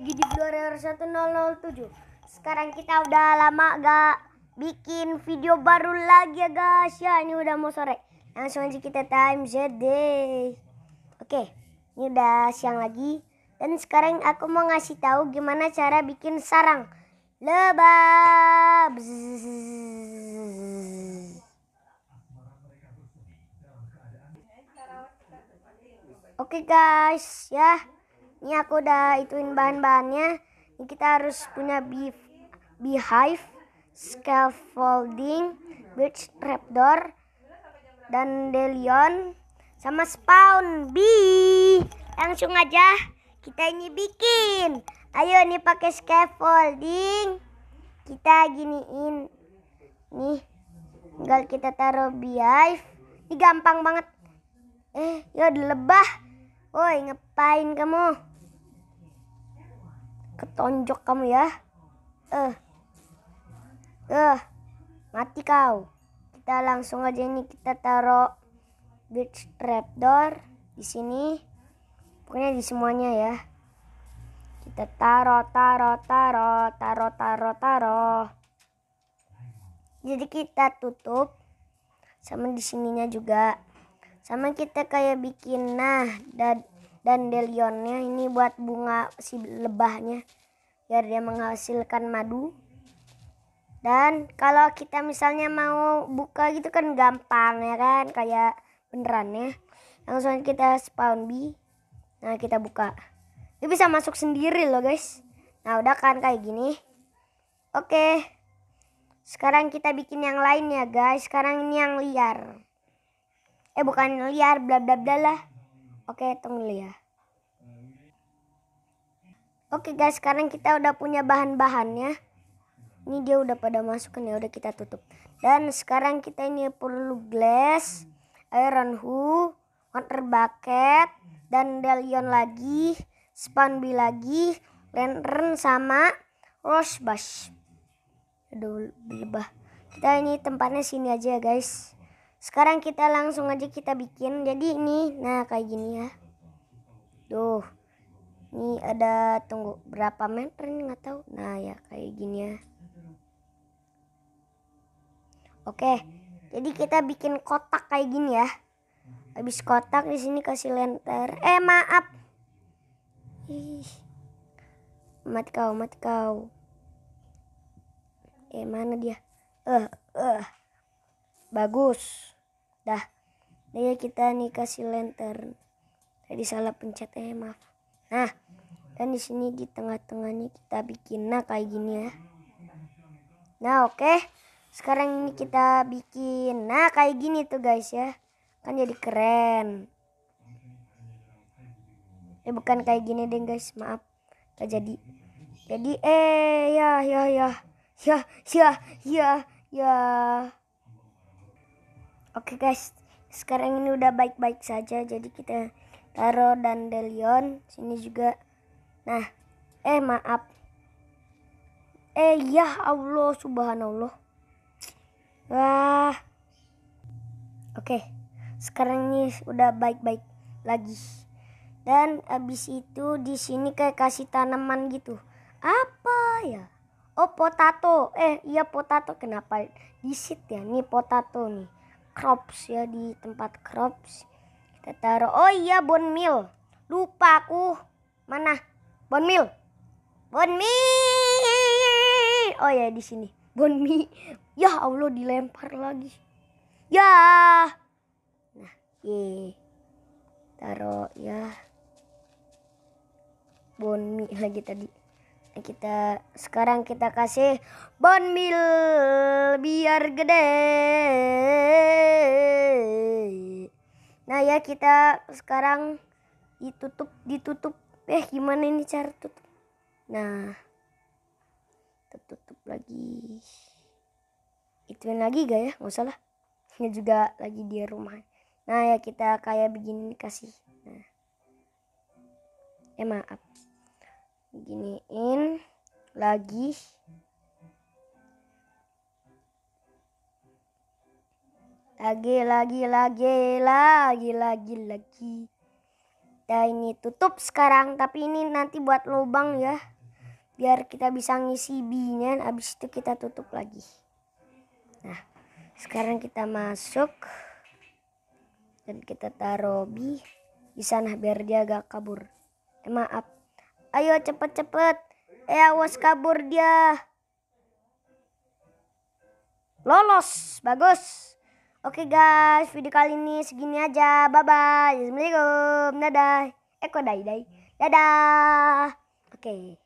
lagi di Blur 1007 sekarang kita udah lama gak bikin video baru lagi ya guys ya ini udah mau sore langsung aja kita time ZD oke ini udah siang lagi dan sekarang aku mau ngasih tahu gimana cara bikin sarang lebab oke guys ya ini aku udah ituin bahan-bahannya. Ini kita harus punya beef, beehive, scaffolding, birch trapdoor, dan delion, sama spawn bee. Langsung aja kita ini bikin. Ayo ini pakai scaffolding. Kita giniin. Nih, tinggal kita taruh beehive. Ini gampang banget. Eh, udah lebah Woi, ngapain kamu? ketonjok kamu ya. Eh. Eh. Mati kau. Kita langsung aja ini kita taruh beach trapdoor di sini. Pokoknya di semuanya ya. Kita taro, taro, taro, taro, taro, taro. Jadi kita tutup sama di sininya juga. Sama kita kayak bikin nah dan dan delionnya ini buat bunga si lebahnya biar dia menghasilkan madu dan kalau kita misalnya mau buka gitu kan gampang ya kan kayak beneran ya langsung kita spawn bi, nah kita buka dia bisa masuk sendiri loh guys nah udah kan kayak gini oke sekarang kita bikin yang lain ya guys sekarang ini yang liar eh bukan liar bla bla bla lah Oke, tunggu dulu ya. Oke guys, sekarang kita udah punya bahan-bahannya. Ini dia udah pada masuk ya, udah kita tutup. Dan sekarang kita ini perlu glass, iron hoe, water bucket, dan dalion lagi, bi lagi, lantern sama rose bush. Aduh, berubah. Kita ini tempatnya sini aja ya guys sekarang kita langsung aja kita bikin jadi ini nah kayak gini ya tuh ini ada tunggu berapa meter nih nggak tahu nah ya kayak gini ya oke jadi kita bikin kotak kayak gini ya habis kotak di sini kasih lenter eh maaf Ih. mati kau mati kau eh mana dia eh uh, eh uh bagus dah nih kita nih kasih lantern tadi salah pencet eh maaf nah dan di sini di tengah-tengahnya kita bikin nah kayak gini ya nah oke okay. sekarang ini kita bikin nah kayak gini tuh guys ya kan jadi keren eh bukan kayak gini deh guys maaf gak jadi jadi eh ya ya ya ya ya ya ya, ya. Oke guys, sekarang ini udah baik-baik saja. Jadi kita taro dan Delion sini juga. Nah, eh maaf. Eh ya Allah subhanallah. Wah. Oke, sekarang ini udah baik-baik lagi. Dan abis itu di sini kayak kasih tanaman gitu. Apa ya? Oh potato. Eh iya potato kenapa disit ya? Nih potato nih crops ya di tempat crops kita taruh oh iya meal lupa aku mana bone meal bone meal oh ya di sini bone meal ya allah dilempar lagi ya nah ye taruh ya bone meal lagi tadi kita sekarang kita kasih mil biar gede nah ya kita sekarang ditutup ditutup eh gimana ini cara tutup nah tutup lagi ituin lagi gak ya nggak usah lah ini juga lagi di rumah nah ya kita kayak begini kasih nah eh maaf giniin lagi lagi lagi lagi lagi lagi lagi nah ini tutup sekarang tapi ini nanti buat lubang ya biar kita bisa ngisi binya habis itu kita tutup lagi nah sekarang kita masuk dan kita taruh bi di sana biar dia agak kabur eh, maaf Ayo cepet-cepet. Eh awas kabur dia. Lolos. Bagus. Oke guys, video kali ini segini aja. Bye-bye. Assalamualaikum. Dadah. Eh kok dai-dai. Dadah. Oke. Okay.